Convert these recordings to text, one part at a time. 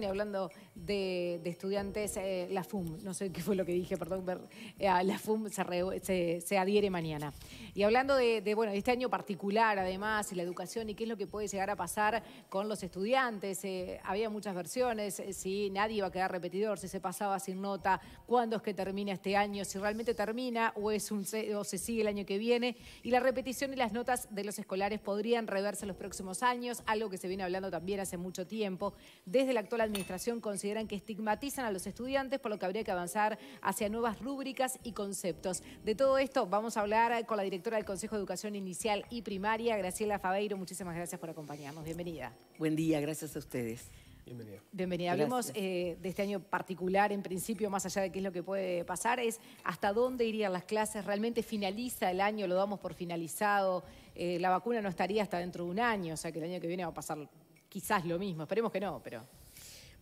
y hablando de, estudiantes, eh, la FUM, no sé qué fue lo que dije, perdón, pero, eh, la FUM se, adhiere mañana. Y hablando de, este año particular, además, y la educación y qué es lo que puede llegar a pasar con los estudiantes, eh, había muchas versiones, si nadie iba a quedar repetidor, si se pasaba sin nota, cuándo es que termina este año, si realmente termina o, es o se sigue el año que viene, y la repetición y las notas de los escolares podrían reverse los próximos años, algo que se viene hablando también hace mucho tiempo. Desde la actual administración consideran que estigmatizan a los estudiantes, por lo que habría que avanzar hacia nuevas rúbricas y conceptos. De todo esto vamos a hablar con la directora del Consejo de Educación Inicial y Primaria, Graciela Fabeiro Muchísimas gracias por acompañarnos. Bienvenida. Buen día, gracias a ustedes. Bienvenida. Bienvenida. Hablemos eh, de este año particular, en principio, más allá de qué es lo que puede pasar, es hasta dónde irían las clases, realmente finaliza el año, lo damos por finalizado, eh, la vacuna no estaría hasta dentro de un año, o sea que el año que viene va a pasar quizás lo mismo, esperemos que no, pero...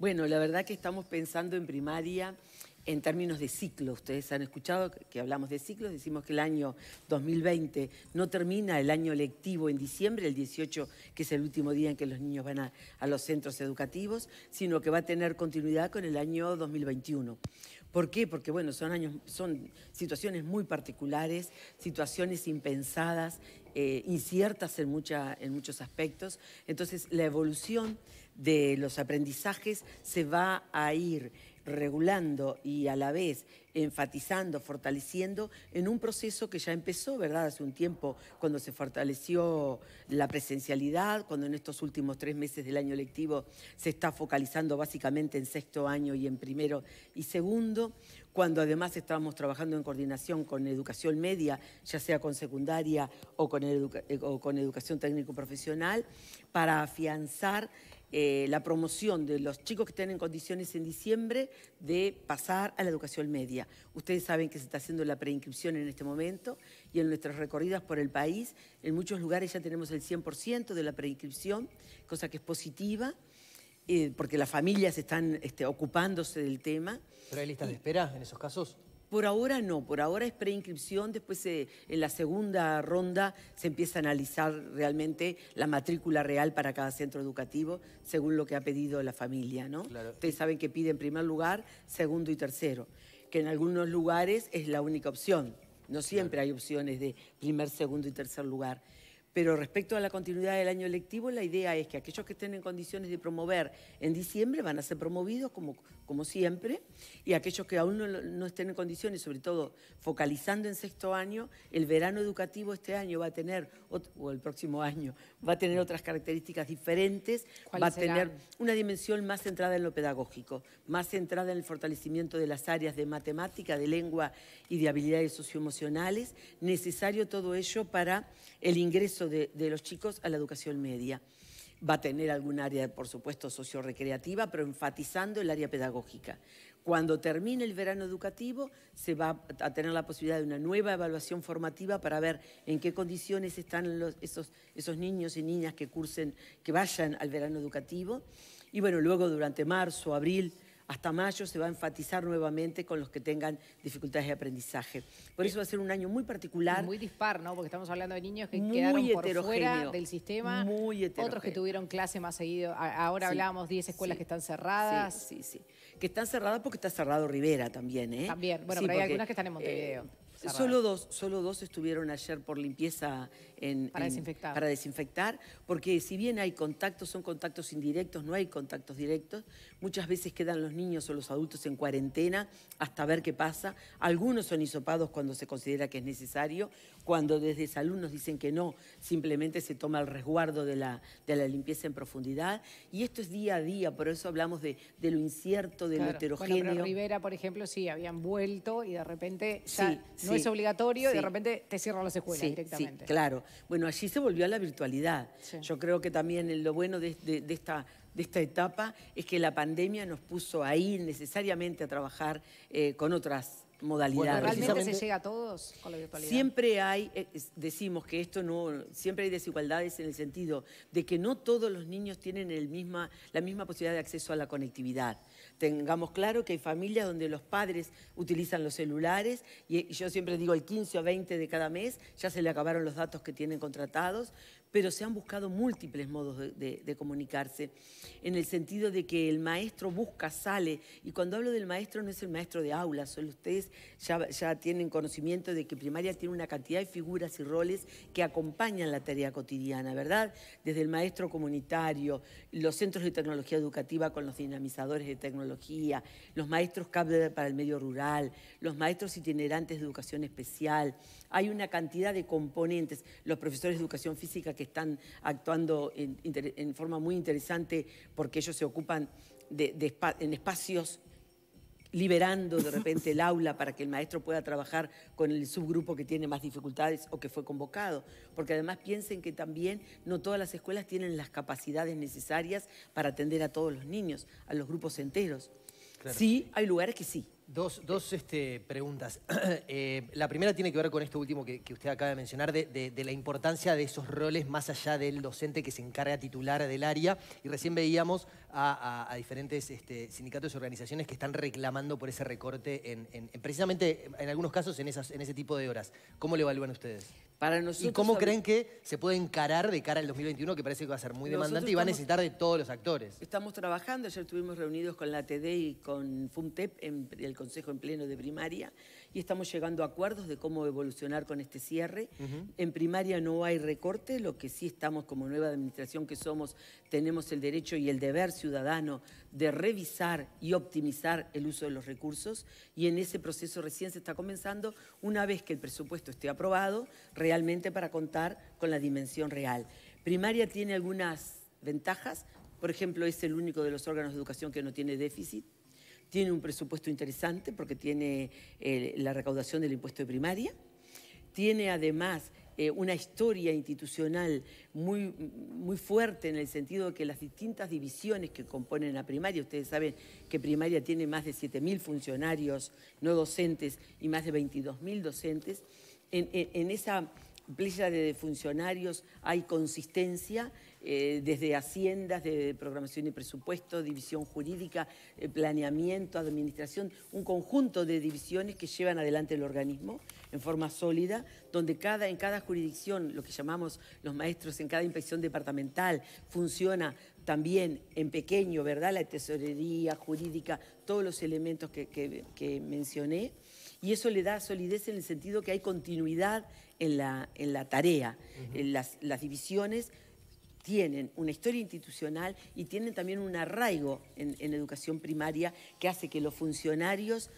Bueno, la verdad que estamos pensando en primaria en términos de ciclo. Ustedes han escuchado que hablamos de ciclos, decimos que el año 2020 no termina el año lectivo en diciembre, el 18, que es el último día en que los niños van a, los centros educativos, sino que va a tener continuidad con el año 2021. ¿Por qué? Porque bueno, son años, son situaciones muy particulares, situaciones impensadas, eh, inciertas en, en muchos aspectos. Entonces, la evolución de los aprendizajes se va a ir regulando y a la vez enfatizando, fortaleciendo en un proceso que ya empezó, ¿verdad? Hace un tiempo, cuando se fortaleció la presencialidad, cuando en estos últimos tres meses del año lectivo se está focalizando básicamente en sexto año y en primero y segundo, cuando además estábamos trabajando en coordinación con educación media, ya sea con secundaria o con, eh, o con educación técnico-profesional, para afianzar eh, la promoción de los chicos que estén en condiciones en diciembre de pasar a la educación media. Ustedes saben que se está haciendo la preinscripción en este momento y en nuestras recorridas por el país, en muchos lugares ya tenemos el 100% de la preinscripción, cosa que es positiva. Eh, porque las familias están este, ocupándose del tema. ¿Pero hay listas de espera en esos casos? Por ahora no, por ahora es preinscripción, después en la segunda ronda se empieza a analizar realmente la matrícula real para cada centro educativo según lo que ha pedido la familia, ¿no? Ustedes saben que piden primer lugar, segundo y tercero, que en algunos lugares es la única opción. No siempre hay opciones de primer, segundo y tercer lugar. Pero respecto a la continuidad del año electivo la idea es que aquellos que estén en condiciones de promover en diciembre van a ser promovidos como, como siempre y aquellos que aún no, estén en condiciones, sobre todo focalizando en sexto año, el verano educativo este año va a tener, o el próximo año, va a tener otras características diferentes, va a tener una dimensión más centrada en lo pedagógico, más centrada en el fortalecimiento de las áreas de matemática, de lengua y de habilidades socioemocionales, necesario todo ello para el ingreso de, los chicos a la educación media. Va a tener algún área, por supuesto, socio-recreativa, pero enfatizando el área pedagógica. Cuando termine el verano educativo, se va a tener la posibilidad de una nueva evaluación formativa para ver en qué condiciones están esos, esos niños y niñas que cursen, que vayan al verano educativo. Y bueno, luego durante marzo, abril, hasta mayo se va a enfatizar nuevamente con los que tengan dificultades de aprendizaje. Por eso va a ser un año muy particular. Muy dispar, ¿no? Porque estamos hablando de niños que quedaron por fuera del sistema. Muy heterogéneo. Otros que tuvieron clase más seguido. Ahora hablábamos hablábamos 10 escuelas que están cerradas. Sí, sí, Que están cerradas porque está cerrado Rivera también, ¿eh? También. Bueno, pero hay algunas que están en Montevideo. Eh, Solo dos, solo dos estuvieron ayer por limpieza para, desinfectar. porque si bien hay contactos, son contactos indirectos, no hay contactos directos, muchas veces quedan los niños o los adultos en cuarentena hasta ver qué pasa. Algunos son hisopados cuando se considera que es necesario, cuando desde salud nos dicen que no, simplemente se toma el resguardo de la, de la limpieza en profundidad. Y esto es día a día, por eso hablamos de, lo incierto, de lo heterogéneo. Rivera, por ejemplo, sí, habían vuelto y de repente no es obligatorio y de repente te cierran las escuelas directamente. claro. Bueno, allí se volvió a la virtualidad. Yo creo que también lo bueno de, esta de esta etapa es que la pandemia nos puso ahí necesariamente a trabajar eh, con otras modalidades. ¿Realmente se llega a todos con la virtualidad? Siempre hay, eh, decimos que esto no, siempre hay desigualdades en el sentido de que no todos los niños tienen el misma, la misma posibilidad de acceso a la conectividad tengamos claro que hay familias donde los padres utilizan los celulares y yo siempre digo el 15 o 20 de cada mes ya se le acabaron los datos que tienen contratados pero se han buscado múltiples modos de, comunicarse, en el sentido de que el maestro busca, sale, y cuando hablo del maestro no es el maestro de aula, solo ustedes ya, ya tienen conocimiento de que primaria tiene una cantidad de figuras y roles que acompañan la tarea cotidiana, ¿verdad? Desde el maestro comunitario, los centros de tecnología educativa con los dinamizadores de tecnología, los maestros cable para el medio rural, los maestros itinerantes de educación especial, hay una cantidad de componentes, los profesores de educación física que están actuando en, forma muy interesante porque ellos se ocupan en espacios liberando de repente el aula para que el maestro pueda trabajar con el subgrupo que tiene más dificultades o que fue convocado. Porque además piensen que también no todas las escuelas tienen las capacidades necesarias para atender a todos los niños, a los grupos enteros. Sí, hay lugares que sí. Dos, este, preguntas. Eh, la primera tiene que ver con esto último que, usted acaba de mencionar, de, la importancia de esos roles más allá del docente que se encarga titular del área. Y recién veíamos a, diferentes este, sindicatos y organizaciones que están reclamando por ese recorte, precisamente en algunos casos en, en ese tipo de horas. ¿Cómo lo evalúan ustedes? ¿Y cómo creen que se puede encarar de cara al 2021, que parece que va a ser muy demandante y va a necesitar de todos los actores? Estamos trabajando, ayer estuvimos reunidos con la TD y con FUMTEP, en el Consejo en Pleno de Primaria, y estamos llegando a acuerdos de cómo evolucionar con este cierre. En primaria no hay recorte, lo que sí estamos como nueva administración que somos, tenemos el derecho y el deber ciudadano de revisar y optimizar el uso de los recursos y en ese proceso recién se está comenzando una vez que el presupuesto esté aprobado realmente para contar con la dimensión real. Primaria tiene algunas ventajas, por ejemplo es el único de los órganos de educación que no tiene déficit, tiene un presupuesto interesante porque tiene eh, la recaudación del impuesto de primaria, tiene además eh, una historia institucional muy, fuerte en el sentido de que las distintas divisiones que componen la primaria, ustedes saben que primaria tiene más de 7.000 funcionarios no docentes y más de 22.000 docentes, en, esa playa de funcionarios hay consistencia eh, desde Haciendas, de Programación y Presupuesto, División Jurídica, eh, Planeamiento, Administración, un conjunto de divisiones que llevan adelante el organismo en forma sólida, donde cada, en cada jurisdicción, lo que llamamos los maestros, en cada inspección departamental, funciona también en pequeño, ¿verdad? La tesorería jurídica, todos los elementos que, mencioné y eso le da solidez en el sentido que hay continuidad en la, en la tarea. en las, divisiones tienen una historia institucional y tienen también un arraigo en, en educación primaria que hace que los funcionarios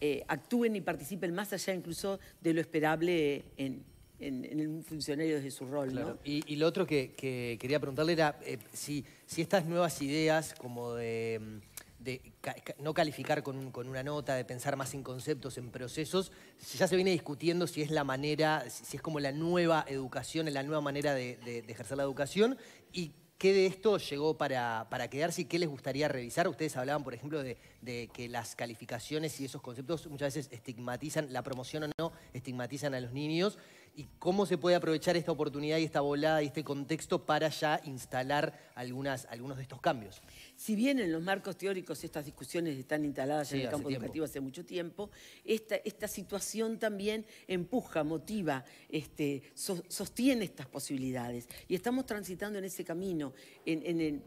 eh, actúen y participen más allá incluso de lo esperable en, en, funcionario desde su rol. Y, lo otro que, quería preguntarle era eh, si, si, estas nuevas ideas como de mm, de no calificar con, una nota, de pensar más en conceptos, en procesos, ya se viene discutiendo si es la manera, si es como la nueva educación, la nueva manera de, ejercer la educación y ¿Qué de esto llegó para, para, quedarse y qué les gustaría revisar? Ustedes hablaban, por ejemplo, de, que las calificaciones y esos conceptos muchas veces estigmatizan, la promoción o no, estigmatizan a los niños y cómo se puede aprovechar esta oportunidad y esta volada y este contexto para ya instalar algunas, algunos de estos cambios. Si bien en los marcos teóricos estas discusiones están instaladas en el campo educativo hace mucho tiempo, esta, esta situación también empuja, motiva, este, sostiene estas posibilidades. Y estamos transitando en ese camino, en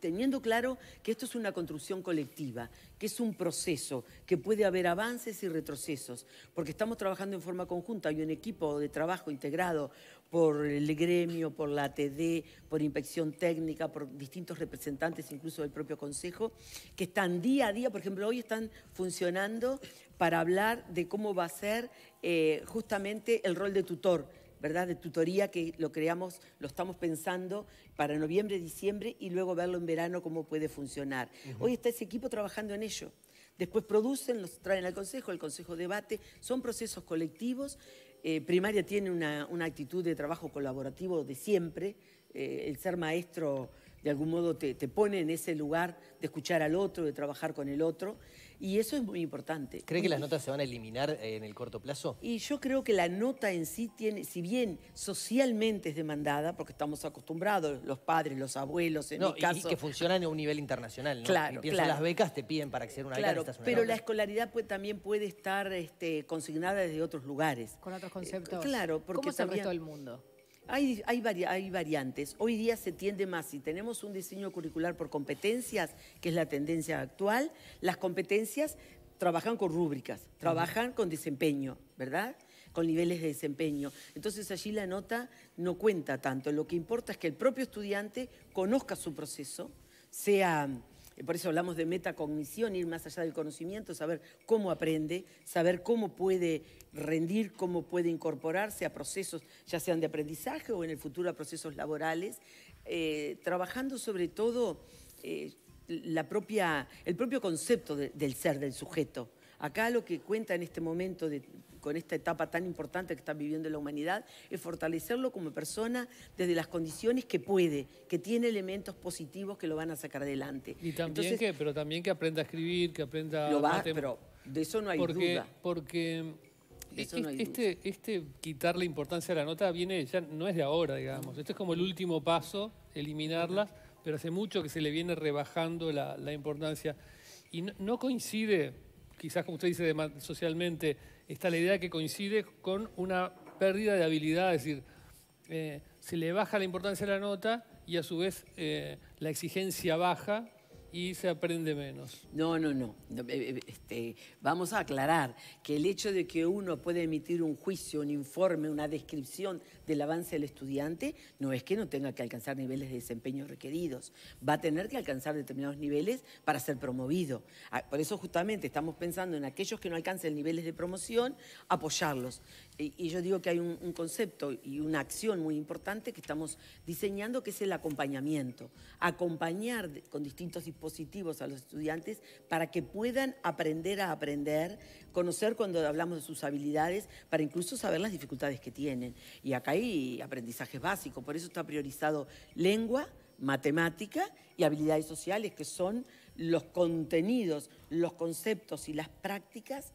teniendo claro que esto es una construcción colectiva, que es un proceso, que puede haber avances y retrocesos, porque estamos trabajando en forma conjunta, hay un equipo de trabajo integrado por el gremio, por la ATD, por inspección técnica, por distintos representantes incluso del propio Consejo, que están día a día, por ejemplo, hoy están funcionando para hablar de cómo va a ser eh, justamente el rol de tutor ¿verdad? De tutoría que lo creamos, lo estamos pensando para noviembre, diciembre y luego verlo en verano cómo puede funcionar. Hoy está ese equipo trabajando en ello. Después producen, los traen al Consejo, el Consejo debate, son procesos colectivos. Eh, primaria tiene una, una, actitud de trabajo colaborativo de siempre. Eh, el ser maestro de algún modo te, pone en ese lugar de escuchar al otro, de trabajar con el otro, y eso es muy importante. ¿Cree que las notas se van a eliminar eh, en el corto plazo? Y yo creo que la nota en sí tiene, si bien socialmente es demandada, porque estamos acostumbrados, los padres, los abuelos, en mi caso... y que funcionan a un nivel internacional, ¿no? Claro, las becas, te piden para acceder a una beca. Claro, pero la escolaridad también puede estar este, consignada desde otros lugares. Con otros eh, conceptos. claro, porque ¿Cómo es el resto mundo? Hay, hay, variantes. Hoy día se tiende más, si tenemos un diseño curricular por competencias, que es la tendencia actual, las competencias trabajan con rúbricas, trabajan con desempeño, ¿verdad? Con niveles de desempeño. Entonces allí la nota no cuenta tanto. Lo que importa es que el propio estudiante conozca su proceso, sea por eso hablamos de metacognición, ir más allá del conocimiento, saber cómo aprende, saber cómo puede rendir, cómo puede incorporarse a procesos, ya sean de aprendizaje o en el futuro a procesos laborales, eh, trabajando sobre todo eh, la el propio concepto del ser, del sujeto. Acá lo que cuenta en este momento, con esta etapa tan importante que está viviendo la humanidad, es fortalecerlo como persona desde las condiciones que puede, que tiene elementos positivos que lo van a sacar adelante. Y también pero también que aprenda a escribir, que aprenda lo va, pero de eso no hay porque, duda. Porque este, este, quitar la importancia de la nota viene, ya no es de ahora, digamos. Este es como el último paso, eliminarlas, pero hace mucho que se le viene rebajando la, importancia. Y no coincide quizás como usted dice socialmente, está la idea que coincide con una pérdida de habilidad, es decir, eh, se le baja la importancia de la nota y a su vez eh, la exigencia baja y se aprende menos. No, no, no. Eh, eh, este, vamos a aclarar que el hecho de que uno puede emitir un juicio, un informe, una descripción del avance del estudiante, no es que no tenga que alcanzar niveles de desempeño requeridos. Va a tener que alcanzar determinados niveles para ser promovido. Ah, por eso justamente estamos pensando en aquellos que no alcancen niveles de promoción, apoyarlos. Y yo digo que hay un, un concepto y una acción muy importante que estamos diseñando, que es el acompañamiento. Acompañar con distintos dispositivos positivos a los estudiantes para que puedan aprender a aprender, conocer cuando hablamos de sus habilidades, para incluso saber las dificultades que tienen. Y acá hay aprendizaje básico, por eso está priorizado lengua, matemática y habilidades sociales, que son los contenidos, los conceptos y las prácticas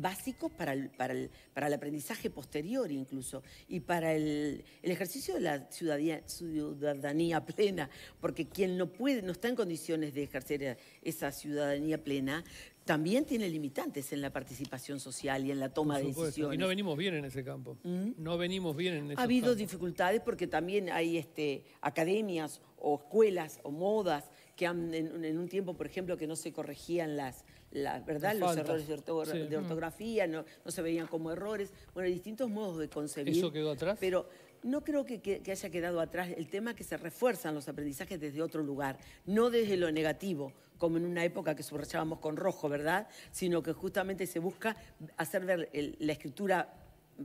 básicos para el, aprendizaje posterior incluso y para el, ejercicio de la ciudadanía, plena, porque quien no puede, no está en condiciones de ejercer esa ciudadanía plena, también tiene limitantes en la participación social y en la toma de decisiones. Y no venimos bien en ese campo. ¿Mm? No venimos bien en ese Ha habido dificultades porque también hay este, academias o escuelas o modas que en un tiempo, por ejemplo, que no se corregían las verdad, los errores de, mm. ortografía, no, no, se veían como errores, bueno, distintos modos de concebir. ¿Eso quedó atrás? Pero no creo que, haya quedado atrás el tema que se refuerzan los aprendizajes desde otro lugar, no desde lo negativo, como en una época que subrayábamos con rojo, ¿verdad? Sino que justamente se busca hacer ver la escritura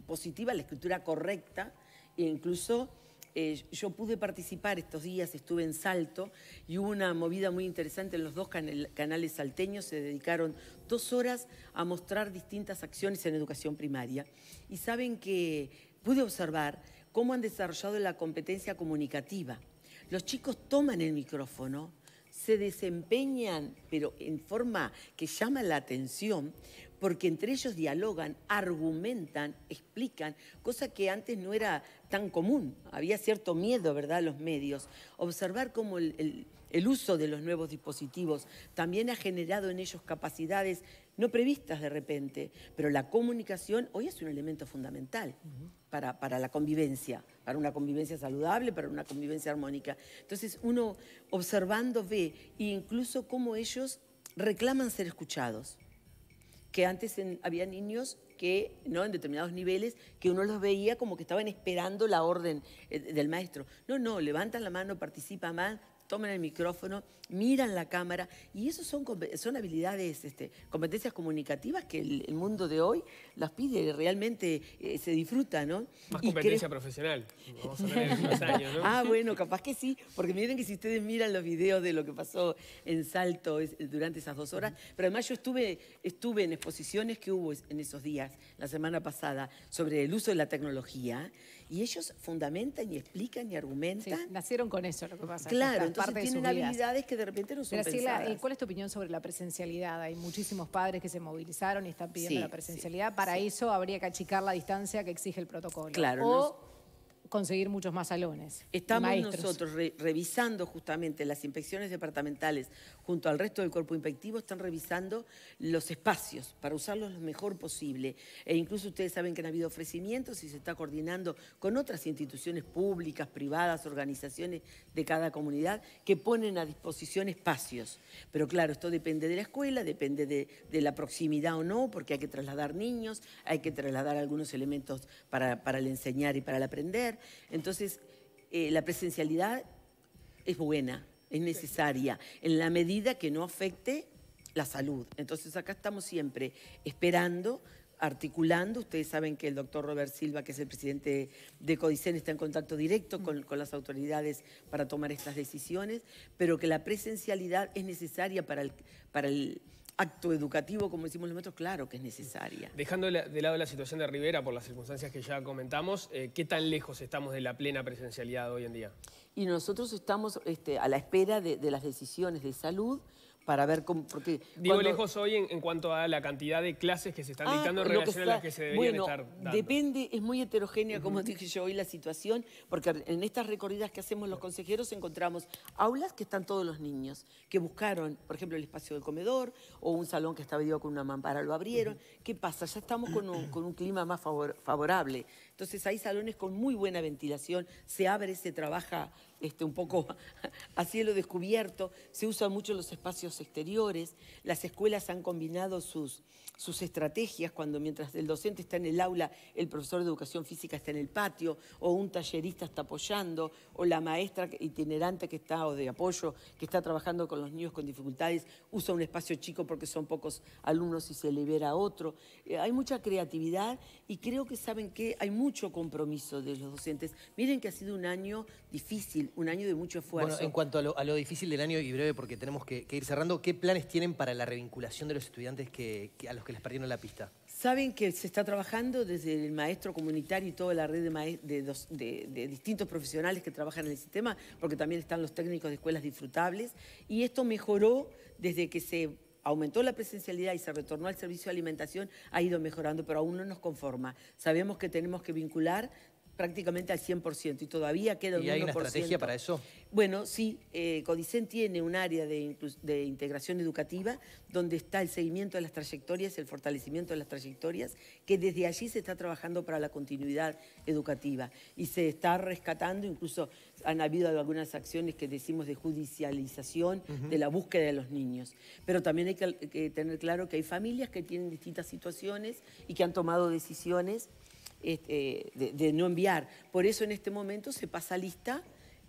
positiva, la escritura correcta, e incluso eh, yo pude participar estos días, estuve en Salto y hubo una movida muy interesante en los dos canales salteños, se dedicaron dos horas a mostrar distintas acciones en educación primaria. Y saben que pude observar cómo han desarrollado la competencia comunicativa. Los chicos toman el micrófono, se desempeñan, pero en forma que llama la atención, porque entre ellos dialogan, argumentan, explican, cosa que antes no era tan común. Había cierto miedo, ¿verdad?, a los medios. Observar cómo el, uso de los nuevos dispositivos también ha generado en ellos capacidades no previstas de repente, pero la comunicación hoy es un elemento fundamental para, la convivencia, para una convivencia saludable, para una convivencia armónica. Entonces uno observando ve incluso cómo ellos reclaman ser escuchados que antes había niños que, ¿no? En determinados niveles, que uno los veía como que estaban esperando la orden eh, del maestro. No, no, levantan la mano, participan más, toman el micrófono, miran la cámara y eso son, son habilidades, este, competencias comunicativas que el, mundo de hoy las pide, realmente eh, se disfruta, ¿no? Más competencia profesional, vamos a ver en unos años, ¿no? Ah, bueno, capaz que sí, porque miren que si ustedes miran los videos de lo que pasó en Salto durante esas dos horas, pero además yo estuve, estuve en exposiciones que hubo en esos días, la semana pasada, sobre el uso de la tecnología y ellos fundamentan y explican y argumentan. Sí, nacieron con eso, lo que pasa. Claro, entonces tienen habilidades que de repente no son Graciela, ¿cuál es tu opinión sobre la presencialidad? Hay muchísimos padres que se movilizaron y están pidiendo la presencialidad. Para eso habría que achicar la distancia que exige el protocolo. Claro conseguir muchos más salones. Estamos nosotros revisando justamente las inspecciones departamentales junto al resto del cuerpo inspectivo, están revisando los espacios para usarlos lo mejor posible. E incluso ustedes saben que han habido ofrecimientos y se está coordinando con otras instituciones públicas, privadas, organizaciones de cada comunidad que ponen a disposición espacios. Pero claro, esto depende de la escuela, depende de, la proximidad o no, porque hay que trasladar niños, hay que trasladar algunos elementos para el enseñar y para el aprender. Entonces, eh, la presencialidad es buena, es necesaria, en la medida que no afecte la salud. Entonces, acá estamos siempre esperando articulando. Ustedes saben que el doctor Robert Silva, que es el presidente de Codicen, está en contacto directo con, las autoridades para tomar estas decisiones, pero que la presencialidad es necesaria para para el acto educativo, como decimos los metros, claro que es necesaria. Dejando de lado la situación de Rivera por las circunstancias que ya comentamos, eh, ¿qué tan lejos estamos de la plena presencialidad hoy en día? Y nosotros estamos este, a la espera de, las decisiones de salud para ver cómo... Porque Digo lejos hoy en, cuanto a la cantidad de clases que se están ah, dictando en relación a las que se deberían estar dando. depende, es muy heterogénea, como dije yo hoy, la situación, porque en estas recorridas que hacemos los consejeros encontramos aulas que están todos los niños, que buscaron, por ejemplo, el espacio del comedor o un salón que estaba con una mampara, lo abrieron. ¿Qué pasa? Ya estamos con un, con un clima más favor, favorable. Entonces hay salones con muy buena ventilación, se abre, se trabaja este, un poco a cielo descubierto, se usan mucho los espacios exteriores, las escuelas han combinado sus, sus estrategias cuando mientras el docente está en el aula, el profesor de educación física está en el patio, o un tallerista está apoyando, o la maestra itinerante que está o de apoyo, que está trabajando con los niños con dificultades, usa un espacio chico porque son pocos alumnos y se libera otro. Eh, hay mucha creatividad y creo que saben que hay mucho mucho compromiso de los docentes. Miren que ha sido un año difícil, un año de mucho esfuerzo. Bueno, en cuanto a lo, difícil del año, y breve porque tenemos que, ir cerrando, ¿qué planes tienen para la revinculación de los estudiantes que, a los que les perdieron la pista? Saben que se está trabajando desde el maestro comunitario y toda la red de distintos profesionales que trabajan en el sistema, porque también están los técnicos de escuelas disfrutables, y esto mejoró desde que se aumentó la presencialidad y se retornó al servicio de alimentación, ha ido mejorando, pero aún no nos conforma. Sabemos que tenemos que vincular prácticamente al 100% y todavía queda un ¿Y hay una estrategia para eso? Bueno, sí, eh, Codicen tiene un área de, integración educativa donde está el seguimiento de las trayectorias, el fortalecimiento de las trayectorias, que desde allí se está trabajando para la continuidad educativa y se está rescatando, incluso han habido algunas acciones que decimos de judicialización, de la búsqueda de los niños. Pero también hay que tener claro que hay familias que tienen distintas situaciones y que han tomado decisiones este, de, no enviar. Por eso en este momento se pasa lista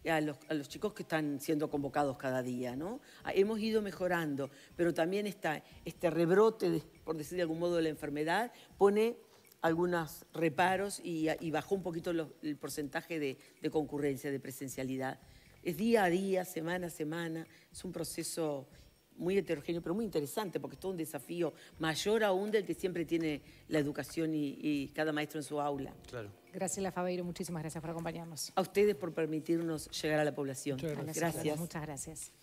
a los, chicos que están siendo convocados cada día. ¿no? Ah, hemos ido mejorando, pero también está este rebrote, por decir de algún modo, de la enfermedad, pone algunos reparos y, bajó un poquito el porcentaje de concurrencia, de presencialidad. Es día a día, semana a semana, es un proceso muy heterogéneo, pero muy interesante, porque es todo un desafío mayor aún del que siempre tiene la educación y, cada maestro en su aula. Claro. la Faveiro, muchísimas gracias por acompañarnos. A ustedes por permitirnos llegar a la población. gracias. Muchas gracias.